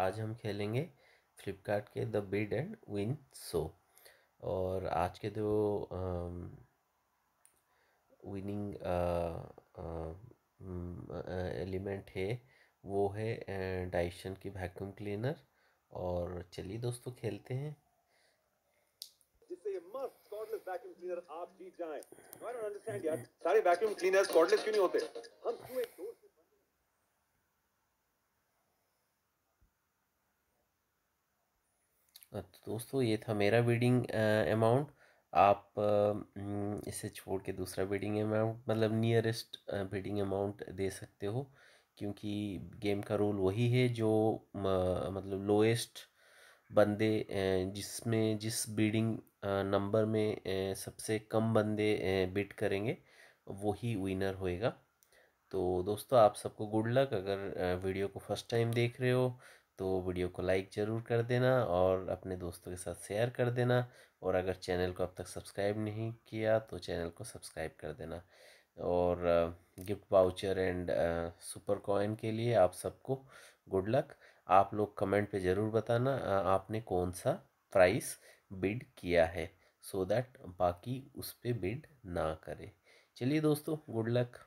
आज हम खेलेंगे फ्लिपकार्ट के the bid and win show और आज के जो विनिंग एलिमेंट है वो है डाइशन की वैक्यूम क्लीनर और चलिए दोस्तों खेलते हैं वैक्यूम क्लीनर आप जीत जाएं। सारे वैक्यूम क्लीनर्स कॉर्डलेस क्यों नहीं होते तो दोस्तों ये था मेरा बीडिंग अमाउंट आप इसे छोड़ के दूसरा बीडिंग अमाउंट मतलब नियरेस्ट बीडिंग अमाउंट दे सकते हो क्योंकि गेम का रोल वही है जो मतलब लोएस्ट बंदे जिसमें जिस बीडिंग नंबर में सबसे कम बंदे बिट करेंगे वही विनर होएगा तो दोस्तों आप सबको गुड लक अगर वीडियो को फर्स्ट टाइम देख रहे हो तो वीडियो को लाइक ज़रूर कर देना और अपने दोस्तों के साथ शेयर कर देना और अगर चैनल को अब तक सब्सक्राइब नहीं किया तो चैनल को सब्सक्राइब कर देना और gift voucher and super coin के लिए आप सबको गुड लक आप लोग कमेंट पे ज़रूर बताना आपने कौन सा प्राइस बिड किया है सो so दैट बाकी उस पर बिड ना करें चलिए दोस्तों गुड लक